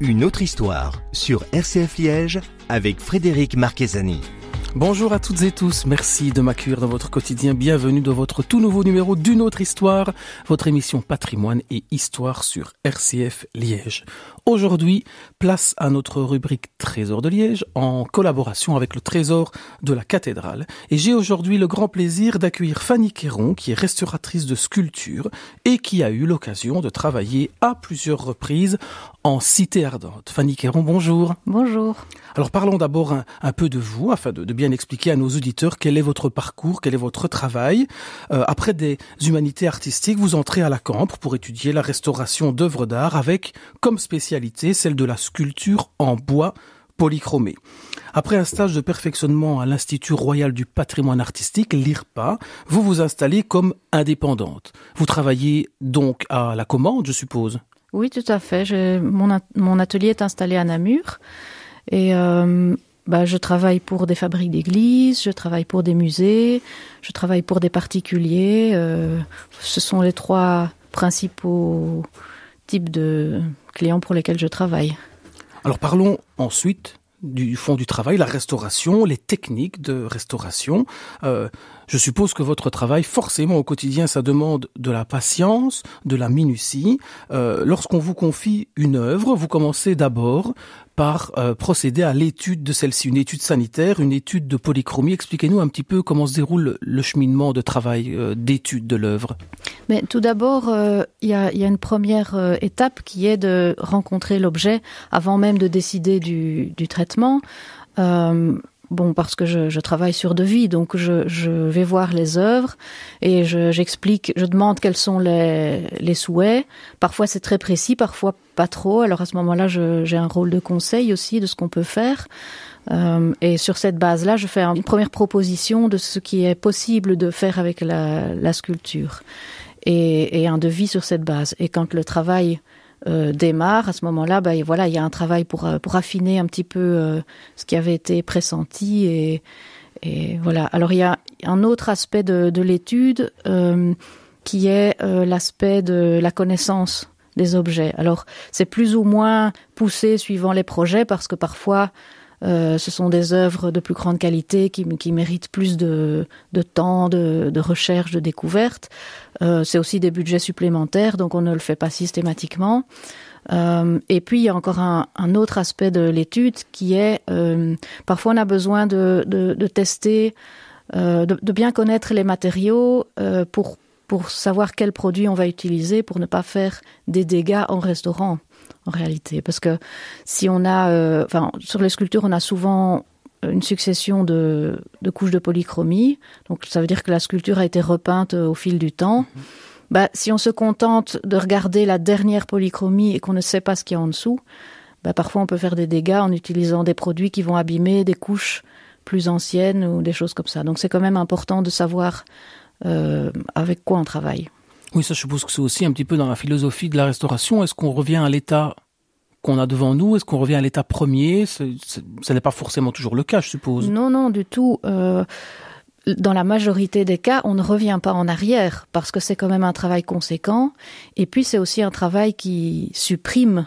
Une autre histoire sur RCF Liège avec Frédéric Marquesani. Bonjour à toutes et tous, merci de m'accueillir dans votre quotidien, bienvenue dans votre tout nouveau numéro d'une autre histoire, votre émission patrimoine et histoire sur RCF Liège. Aujourd'hui, place à notre rubrique Trésor de Liège en collaboration avec le Trésor de la cathédrale et j'ai aujourd'hui le grand plaisir d'accueillir Fanny Quéron qui est restauratrice de sculptures et qui a eu l'occasion de travailler à plusieurs reprises en Cité Ardente. Fanny Quéron, bonjour. Bonjour. Alors parlons d'abord un, peu de vous afin de bien expliquer à nos auditeurs quel est votre parcours, quel est votre travail. Euh, après des humanités artistiques, vous entrez à la Cambre pour étudier la restauration d'œuvres d'art avec comme spécialité celle de la sculpture en bois polychromé. Après un stage de perfectionnement à l'Institut royal du patrimoine artistique, l'IRPA, vous vous installez comme indépendante. Vous travaillez donc à la commande, je suppose Oui, tout à fait. Mon, atelier est installé à Namur. Et euh, bah, je travaille pour des fabriques d'églises, je travaille pour des musées, je travaille pour des particuliers. Euh, ce sont les trois principaux types de clients pour lesquels je travaille. Alors parlons ensuite du fond du travail, la restauration, les techniques de restauration. Euh, je suppose que votre travail, forcément au quotidien, ça demande de la patience, de la minutie. Euh, lorsqu'on vous confie une œuvre, vous commencez d'abord par euh, procéder à l'étude de celle-ci, une étude sanitaire, une étude de polychromie. Expliquez-nous un petit peu comment se déroule le cheminement de travail, d'étude de l'œuvre. Mais tout d'abord, euh, il y, a, une première euh, étape qui est de rencontrer l'objet avant même de décider du, traitement. Euh, bon, parce que je, travaille sur devis, donc je, vais voir les œuvres et j'explique, je, demande quels sont les, souhaits. Parfois c'est très précis, parfois pas trop. Alors à ce moment-là, j'ai un rôle de conseil aussi de ce qu'on peut faire. Euh, et sur cette base-là, je fais une première proposition de ce qui est possible de faire avec la, la sculpture et, un devis sur cette base. Et quand le travail euh, démarre, à ce moment-là, bah, voilà, il y a un travail pour, euh, affiner un petit peu euh, ce qui avait été pressenti et, voilà. Alors il y a un autre aspect de, l'étude qui est l'aspect de la connaissance des objets. Alors c'est plus ou moins poussé suivant les projets parce que parfois euh, ce sont des œuvres de plus grande qualité qui, méritent plus de, temps, de, recherche, de découverte. Euh, c'est aussi des budgets supplémentaires, donc on ne le fait pas systématiquement. Euh, et puis, il y a encore un, autre aspect de l'étude qui est, parfois on a besoin de, tester, de, bien connaître les matériaux pour, pour savoir quels produits on va utiliser pour ne pas faire des dégâts en restaurant en réalité. Parce que si on a, euh, enfin, sur les sculptures, on a souvent une succession de, couches de polychromie. Donc, ça veut dire que la sculpture a été repeinte euh, au fil du temps. Mhm. Bah, si on se contente de regarder la dernière polychromie et qu'on ne sait pas ce qu'il y a en dessous, bah, parfois on peut faire des dégâts en utilisant des produits qui vont abîmer des couches plus anciennes ou des choses comme ça. Donc, c'est quand même important de savoir euh, avec quoi on travaille. Oui, ça je suppose que c'est aussi un petit peu dans la philosophie de la restauration. Est-ce qu'on revient à l'état qu'on a devant nous Est-ce qu'on revient à l'état premier Ce n'est pas forcément toujours le cas, je suppose. Non, non, du tout. Euh, dans la majorité des cas, on ne revient pas en arrière parce que c'est quand même un travail conséquent. Et puis c'est aussi un travail qui supprime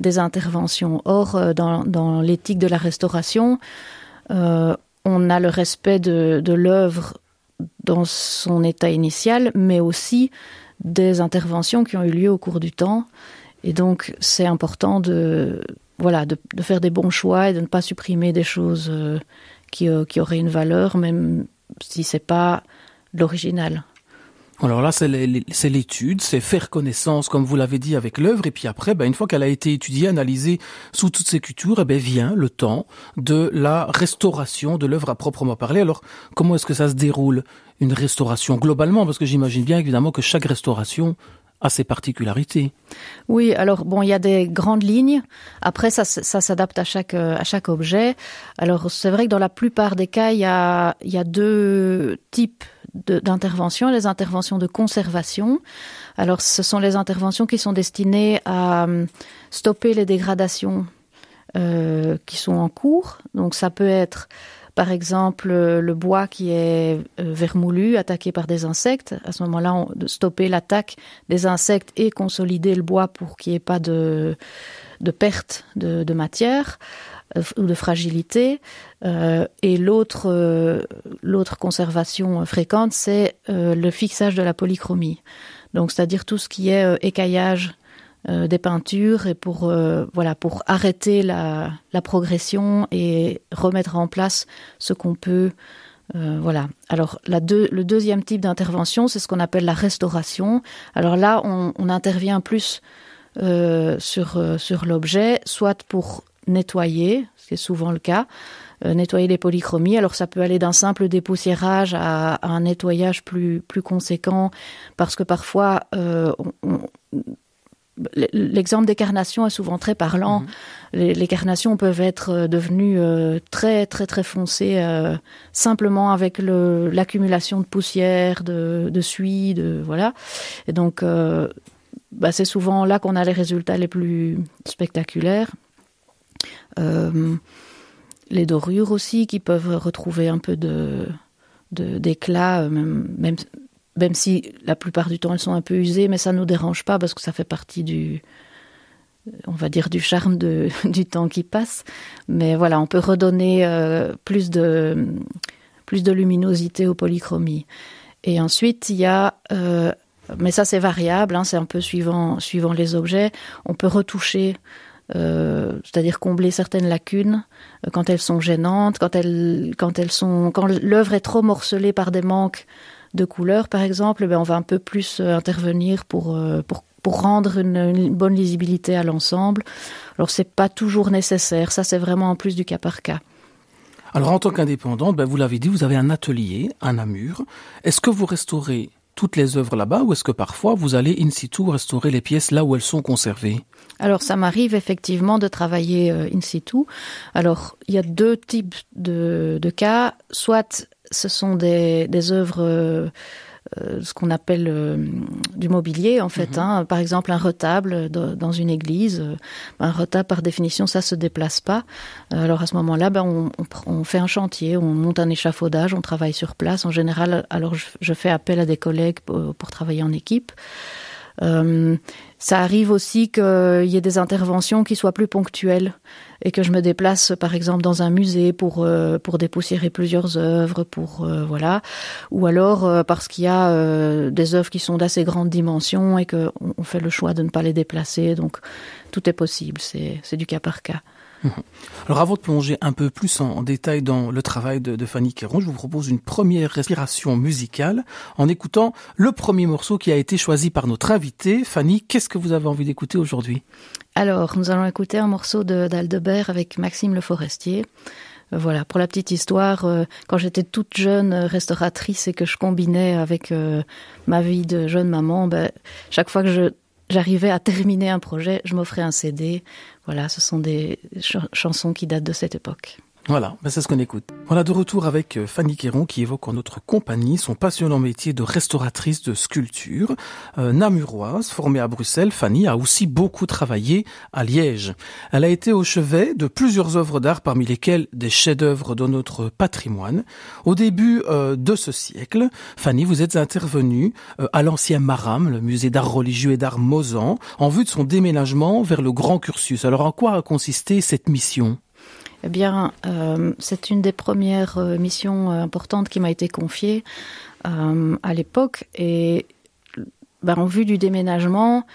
des interventions. Or, euh, dans, l'éthique de la restauration, euh, on a le respect de, de l'œuvre dans son état initial, mais aussi des interventions qui ont eu lieu au cours du temps. Et donc, c'est important de, voilà, de, faire des bons choix et de ne pas supprimer des choses euh, qui, euh, qui auraient une valeur, même si ce n'est pas l'original. Alors là, c'est l'étude, c'est faire connaissance, comme vous l'avez dit, avec l'œuvre. Et puis après, ben, une fois qu'elle a été étudiée, analysée sous toutes ses cultures, eh ben, vient le temps de la restauration de l'œuvre à proprement parler. Alors, comment est-ce que ça se déroule, une restauration globalement Parce que j'imagine bien, évidemment, que chaque restauration a ses particularités. Oui, alors bon, il y a des grandes lignes. Après, ça, s'adapte à chaque, euh, à chaque objet. Alors, c'est vrai que dans la plupart des cas, il y a, il y a deux types d'intervention, les interventions de conservation. Alors, ce sont les interventions qui sont destinées à euh, stopper les dégradations euh, qui sont en cours. Donc, ça peut être par exemple le bois qui est euh, vermoulu, attaqué par des insectes. À ce moment-là, stopper l'attaque des insectes et consolider le bois pour qu'il n'y ait pas de, de perte de matière. Euh, ou de fragilité. Euh, et l'autre, euh, l'autre conservation fréquente, c'est le fixage de la polychromie. Donc, c'est-à-dire tout ce qui est écaillage des peintures et pour voilà pour arrêter la, progression et remettre en place ce qu'on peut voilà. Alors la le deuxième type d'intervention, c'est ce qu'on appelle la restauration. Alors là, on, intervient plus sur sur l'objet, soit pour nettoyer, c'est souvent le cas, euh, nettoyer les polychromies. Alors ça peut aller d'un simple dépoussiérage à, un nettoyage plus, plus conséquent, parce que parfois, euh, l'exemple des carnations est souvent très parlant. Mhm. Les, carnations peuvent être euh, devenues très très très foncées simplement avec l'accumulation de poussière, de, suie, de voilà. Et donc bah, c'est souvent là qu'on a les résultats les plus spectaculaires. Euh, les dorures aussi qui peuvent retrouver un peu de d'éclat, euh, même, même, si la plupart du temps elles sont un peu usées, mais ça ne nous dérange pas parce que ça fait partie du, euh, on va dire, du charme de, du temps qui passe. Mais voilà, on peut redonner plus, de, plus de luminosité aux polychromies. Et ensuite, il y a, mais ça c'est variable, hein, c'est un peu suivant, suivant les objets, on peut retoucher euh, c'est-à-dire combler certaines lacunes euh, quand elles sont gênantes, quand elles, quand elles sont, quand l'œuvre est trop morcelée par des manques de couleurs, par exemple, eh ben, on va un peu plus euh, intervenir pour, pour, rendre une, bonne lisibilité à l'ensemble. Alors c'est pas toujours nécessaire, ça c'est vraiment en plus du cas par cas. Alors en tant qu'indépendante, ben, vous l'avez dit, vous avez un atelier un amur. Est-ce que vous restaurez toutes les œuvres là-bas ou est-ce que parfois vous allez in situ restaurer les pièces là où elles sont conservées Alors ça m'arrive effectivement de travailler euh, in situ. Alors il y a deux types de, cas. Soit ce sont des, des œuvres euh, euh, ce qu'on appelle euh, du mobilier en fait. Mhm. Hein. Par exemple, un retable dans une église, euh, un retable par définition ça se déplace pas. Alors à ce moment-là, ben, on, fait un chantier, on monte un échafaudage, on travaille sur place. En général, alors je, fais appel à des collègues pour travailler en équipe. Euh, ça arrive aussi qu'il euh, y ait des interventions qui soient plus ponctuelles et que je me déplace par exemple dans un musée pour euh, pour dépoussiérer plusieurs œuvres pour voilà ou alors parce qu'il y a des œuvres qui sont d'assez grandes dimension et que fait le choix de ne pas les déplacer donc tout est possible c'est du cas par cas Alors avant de plonger un peu plus en, détail dans le travail de, Fanny Quéron, je vous propose une première respiration musicale en écoutant le premier morceau qui a été choisi par notre invitée. Fanny, qu'est-ce que vous avez envie d'écouter aujourd'hui Alors, nous allons écouter un morceau d'Aldebert avec Maxime Le Forestier. Euh, voilà, pour la petite histoire, euh, quand j'étais toute jeune euh, restauratrice et que je combinais avec ma vie de jeune maman, ben, chaque fois que je j'arrivais à terminer un projet, je m'offrais un CD. Voilà, ce sont des chansons qui datent de cette époque. Voilà, ben, c'est ce qu'on écoute. Voilà de retour avec euh, Fanny Quéron qui évoque en notre compagnie son passionnant métier de restauratrice de sculptures. Euh, namuroise, formée à Bruxelles, Fanny a aussi beaucoup travaillé à Liège. Elle a été au chevet de plusieurs œuvres d'art parmi lesquelles des chefs-d'œuvre de notre patrimoine. Au début euh, de ce siècle, Fanny, vous êtes intervenue à l'ancien Maram, le musée d'art religieux et d'art mozan, en vue de son déménagement vers le grand cursus. Alors en quoi a consisté cette mission eh bien, euh, c'est une des premières euh, missions euh, importantes qui m'a été confiée à l'époque. Et ben, en vue du déménagement,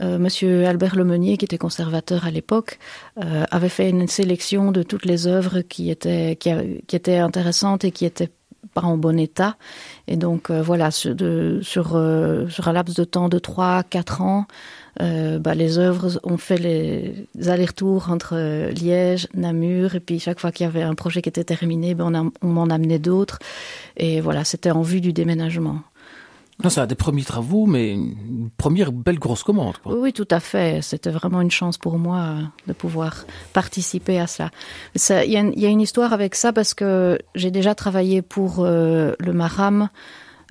M. Monsieur Albert Lemeunier, qui était conservateur à l'époque, avait fait une sélection de toutes les œuvres qui étaient, qui, étaient intéressantes et qui n'étaient pas en bon état. Et donc voilà, sur, de, un laps de temps de 3 quatre ans, euh, bah, les œuvres ont fait les allers-retours entre euh, Liège, Namur, et puis chaque fois qu'il y avait un projet qui était terminé, ben, on, m'en amenait d'autres. Et voilà, c'était en vue du déménagement. Non, ça a des premiers travaux, mais une première belle grosse commande. Oui, tout à fait. C'était vraiment une chance pour moi euh, de pouvoir participer à ça. Il y, a une histoire avec ça parce que j'ai déjà travaillé pour le Maram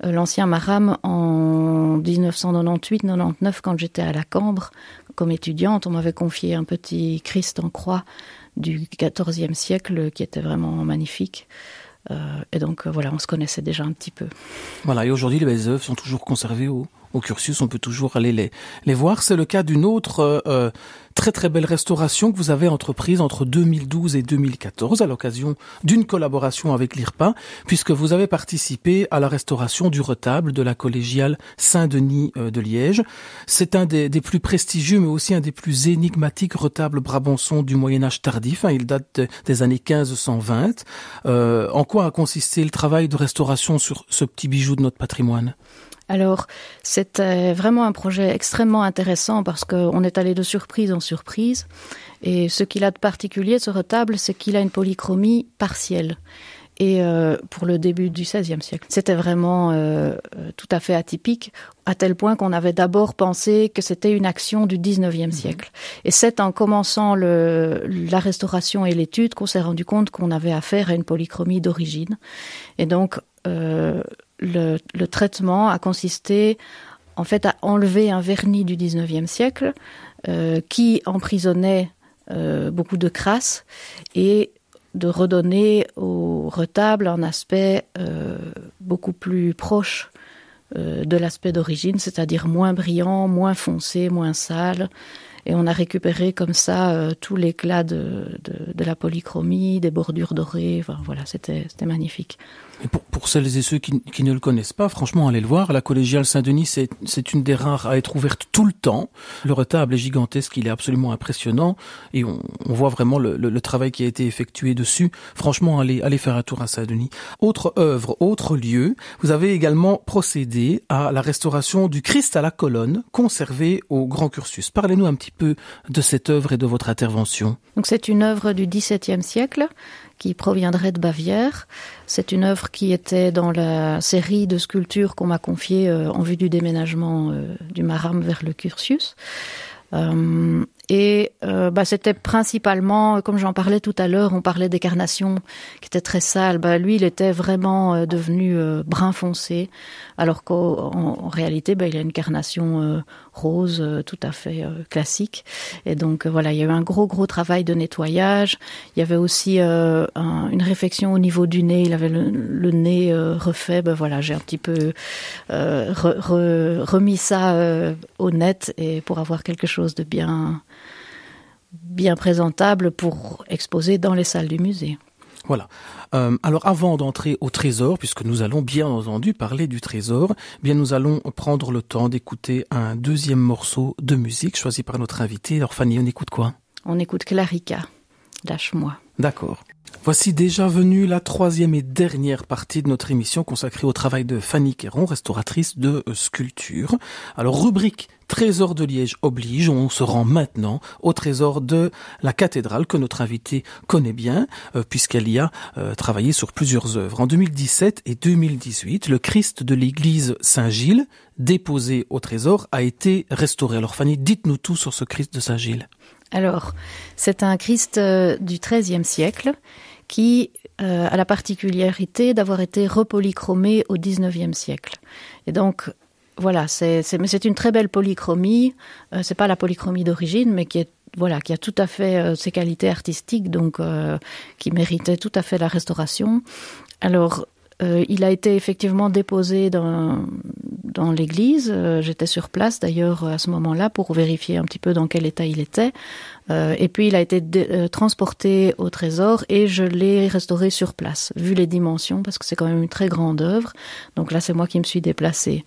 euh, l'ancien Maram en 1998-99 quand j'étais à la Cambre comme étudiante. On m'avait confié un petit Christ en croix du XIVe siècle qui était vraiment magnifique. Euh, et donc euh, voilà, on se connaissait déjà un petit peu. Voilà, et aujourd'hui les belles œuvres sont toujours conservées au, au cursus, on peut toujours aller les, les voir. C'est le cas d'une autre euh, euh, très très belle restauration que vous avez entreprise entre 2012 et 2014 à l'occasion d'une collaboration avec l'IRPA, puisque vous avez participé à la restauration du retable de la collégiale Saint-Denis euh, de Liège. C'est un des, plus prestigieux, mais aussi un des plus énigmatiques retables brabançons du Moyen Âge tardif. Hein. il date des années 1520. en quoi a consisté le travail de restauration sur ce petit bijou de notre patrimoine alors, c'était euh, vraiment un projet extrêmement intéressant parce qu'on est allé de surprise en surprise. Et ce qu'il a de particulier, ce retable, c'est qu'il a une polychromie partielle. Et euh, pour le début du XVIe siècle, c'était vraiment euh, tout à fait atypique, à tel point qu'on avait d'abord pensé que c'était une action du XIXe mhm. siècle. Et c'est en commençant le, la restauration et l'étude qu'on s'est rendu compte qu'on avait affaire à une polychromie d'origine. Et donc, euh, le, traitement a consisté en fait à enlever un vernis du 19e siècle euh, qui emprisonnait euh, beaucoup de crasse et de redonner au retable un aspect euh, beaucoup plus proche de l'aspect d'origine, c'est-à-dire moins brillant, moins foncé, moins sale, et on a récupéré comme ça euh, tout l'éclat de, de, de, la polychromie, des bordures dorées. Enfin, voilà, c'était magnifique. pour, pour, celles et ceux qui, qui, ne le connaissent pas, franchement, allez le voir. La collégiale Saint-Denis, c'est une des rares à être ouverte tout le temps. Le retable est gigantesque, il est absolument impressionnant. Et on, on voit vraiment le, le, travail qui a été effectué dessus. Franchement, allez, allez faire un tour à Saint-Denis. Autre œuvre, autre lieu, vous avez également procédé à la restauration du Christ à la colonne, conservé au grand cursus. Parlez-nous un petit peu peu de cette œuvre et de votre intervention. Donc c'est une œuvre du XVIIe siècle qui proviendrait de Bavière. C'est une œuvre qui était dans la série de sculptures qu'on m'a confiée euh, en vue du déménagement euh, du Maram vers le Cursus. Euh, et euh, bah, c'était principalement, euh, comme j'en parlais tout à l'heure, on parlait des carnations qui étaient très sales. Bah, lui, il était vraiment euh, devenu brun foncé, alors qu'en réalité, bah, il a une carnation rose tout à fait classique. Et donc voilà, il y a eu un gros, gros travail de nettoyage. Il y avait aussi une réflexion au niveau du nez. Il avait le, nez refait. Bah, voilà, j'ai un petit peu remis ça au net et pour avoir quelque chose de bien bien présentable pour exposer dans les salles du musée. Voilà. Euh, alors avant d'entrer au trésor, puisque nous allons bien entendu parler du trésor, eh bien nous allons prendre le temps d'écouter un deuxième morceau de musique choisi par notre invité. Alors Fanny, on écoute quoi On écoute Clarica. Lâche-moi. D'accord. Voici déjà venue la troisième et dernière partie de notre émission consacrée au travail de Fanny Quéron, restauratrice de sculpture. Alors rubrique Trésor de Liège oblige, on se rend maintenant au trésor de la cathédrale que notre invité connaît bien, euh, puisqu'elle y a euh, travaillé sur plusieurs œuvres. En 2017 et 2018, le Christ de l'église Saint-Gilles, déposé au trésor, a été restauré. Alors Fanny, dites-nous tout sur ce Christ de Saint-Gilles. Alors, c'est un Christ euh, du XIIIe siècle qui a la particularité d'avoir été repolychromé au XIXe siècle. Et donc, voilà, c'est une très belle polychromie. Euh, c'est pas la polychromie d'origine, mais qui est voilà, qui a tout à fait euh, ses qualités artistiques, donc euh, qui méritait tout à fait la restauration. Alors, euh, il a été effectivement déposé dans, dans l'église. J'étais sur place d'ailleurs à ce moment-là pour vérifier un petit peu dans quel état il était. et puis il a été transporté au trésor et je l'ai restauré sur place, vu les dimensions, parce que c'est quand même une très grande œuvre. Donc là, c'est moi qui me suis déplacée.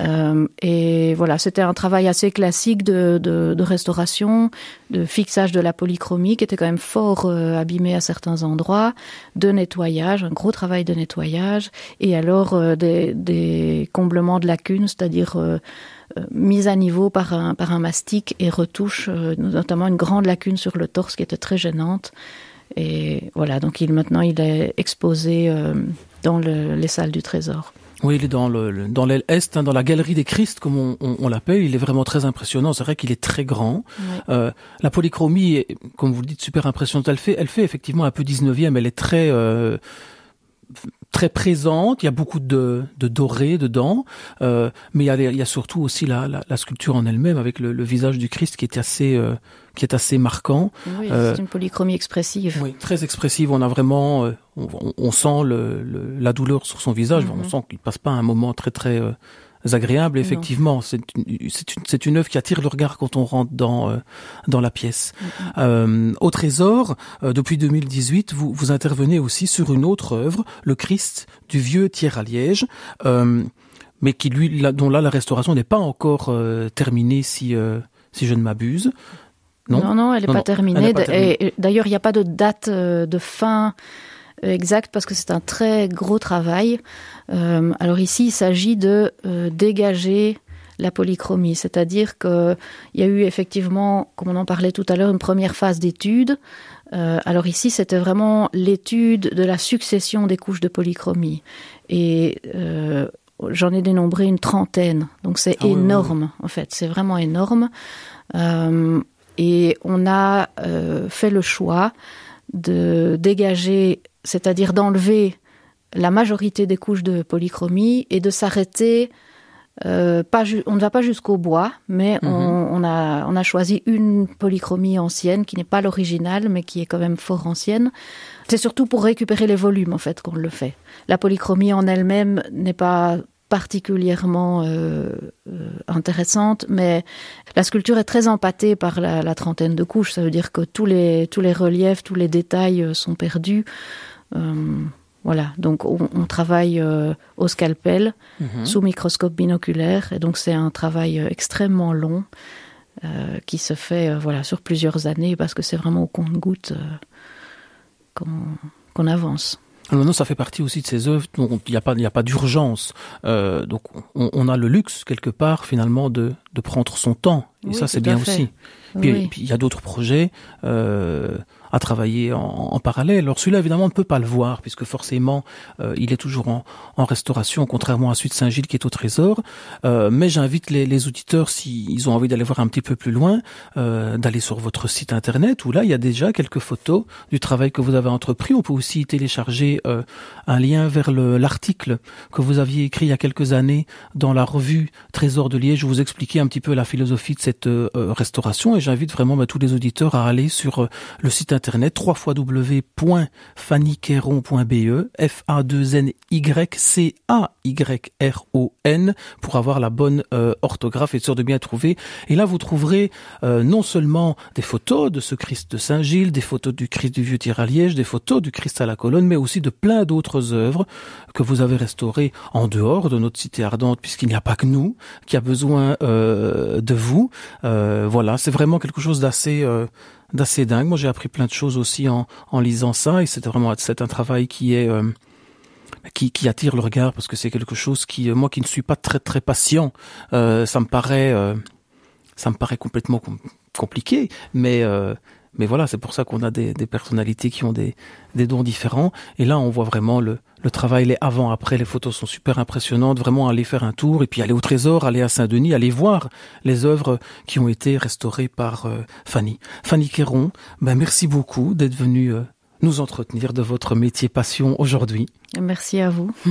Euh, et voilà, c'était un travail assez classique de, restauration, de fixage de la polychromie qui était quand même fort euh, abîmée à certains endroits, de nettoyage, un gros travail de nettoyage, et alors euh, des, comblements de lacunes, c'est-à-dire mise à niveau par un, mastic et retouche, notamment une grande lacune sur le torse qui était très gênante. Et voilà, donc maintenant il est exposé dans les salles du trésor. Oui, il est dans le, dans l'aile est, hein, dans la galerie des Christ, comme on, l'appelle. Il est vraiment très impressionnant. C'est vrai qu'il est très grand. Euh, la polychromie, comme vous le dites, super impressionnante. Elle fait, elle fait effectivement un peu 19e. Elle est très euh, très présente, il y a beaucoup de, de doré dedans, euh, mais il y, a, surtout aussi la, la, sculpture en elle-même avec le, visage du Christ qui est assez euh, qui est assez marquant. Oui, euh, c'est une polychromie expressive. Oui, très expressive. On a vraiment, on, sent la douleur sur son visage. Mhm. On sent qu'il passe pas un moment très très agréable. Effectivement, c'est une, c'est une œuvre qui attire le regard quand on rentre dans euh, dans la pièce. Mm, mm. Euh, au Trésor, euh, depuis 2018, vous vous intervenez aussi sur une autre œuvre, le Christ du vieux tiers à Liège. Euh, mais qui lui, là, dont là la restauration n'est pas encore terminée, si si je ne m'abuse. Non, non, elle n'est pas, terminée et D'ailleurs, il n'y a pas de date de fin exact parce que c'est un très gros travail. Euh, alors ici, il s'agit de euh, dégager la polychromie, c'est-à-dire qu'il y a eu effectivement, comme on en parlait tout à l'heure, une première phase d'étude. Euh, alors ici, c'était vraiment l'étude de la succession des couches de polychromie. Et j'en ai dénombré une trentaine, donc c'est ah énorme, en fait, c'est vraiment énorme. et on a fait le choix de dégager c'est-à-dire d'enlever la majorité des couches de polychromie et de s'arrêter. Euh, pas on ne va pas jusqu'au bois, mais mhm. on, a, on a choisi une polychromie ancienne qui n'est pas l'originale, mais qui est quand même fort ancienne. C'est surtout pour récupérer les volumes en fait qu'on le fait. La polychromie en elle-même n'est pas particulièrement euh, euh, intéressante, mais la sculpture est très empâtée par la, trentaine de couches. Ça veut dire que tous les, tous les reliefs, tous les détails euh, sont perdus. voilà, donc on, travaille au scalpel, mhm. sous microscope binoculaire, et donc c'est un travail extrêmement long qui se fait voilà sur plusieurs années parce que c'est vraiment au compte-goutte qu'on avance. Non, ça fait partie aussi de ces œuvres dont il n'y a pas, il a pas d'urgence. Euh, donc, on, a le luxe quelque part finalement de, prendre son temps. Et ça, c'est bien aussi. puis il y a d'autres projets. Euh, à travailler en, en parallèle. Alors celui-là, évidemment, on ne peut pas le voir, puisque forcément, euh, il est toujours en, en, restauration, contrairement à celui de Saint-Gilles qui est au Trésor. Euh, mais j'invite les, les, auditeurs, s'ils ont envie d'aller voir un petit peu plus loin, euh, d'aller sur votre site internet, où là, il y a déjà quelques photos du travail que vous avez entrepris. On peut aussi télécharger euh, un lien vers l'article que vous aviez écrit il y a quelques années dans la revue Trésor de Liège, où vous expliquais un petit peu la philosophie de cette euh, restauration. Et j'invite vraiment bah, tous les auditeurs à aller sur le site internet internet www.fannyqueron.be f a 2 n y c a y r o n pour avoir la bonne euh, orthographe et de sorte de bien trouver et là vous trouverez euh, non seulement des photos de ce Christ de Saint-Gilles, des photos du Christ du Vieux Tir des photos du Christ à la colonne mais aussi de plein d'autres œuvres que vous avez restaurées en dehors de notre cité ardente puisqu'il n'y a pas que nous qui a besoin euh, de vous. voilà, c'est vraiment quelque chose d'assez d'assez dingue. Moi, j'ai appris plein de choses aussi en, lisant ça, et c'est vraiment c'est un travail qui est euh, qui, attire le regard parce que c'est quelque chose qui euh, moi qui ne suis pas très très patient, euh, ça me paraît ça me paraît complètement compliqué, mais mais voilà, c'est pour ça qu'on a des, personnalités qui ont des dons différents. Et là, on voit vraiment le, le travail, les avant, après, les photos sont super impressionnantes. Vraiment, aller faire un tour et puis aller au Trésor, aller à Saint-Denis, aller voir les œuvres qui ont été restaurées par euh, Fanny. Fanny Quéron, ben, merci beaucoup d'être venue euh, nous entretenir de votre métier passion aujourd'hui. Merci à vous.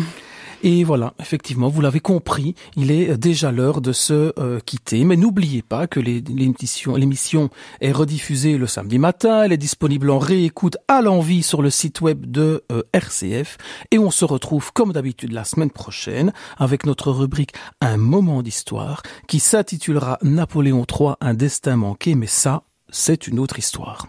Et voilà, effectivement, vous l'avez compris, il est euh, déjà l'heure de se euh, quitter. Mais n'oubliez pas que l'émission est rediffusée le samedi matin, elle est disponible en réécoute à l'envie sur le site web de euh, RCF. Et on se retrouve comme d'habitude la semaine prochaine avec notre rubrique Un moment d'histoire qui s'intitulera Napoléon III, un destin manqué. Mais ça, c'est une autre histoire.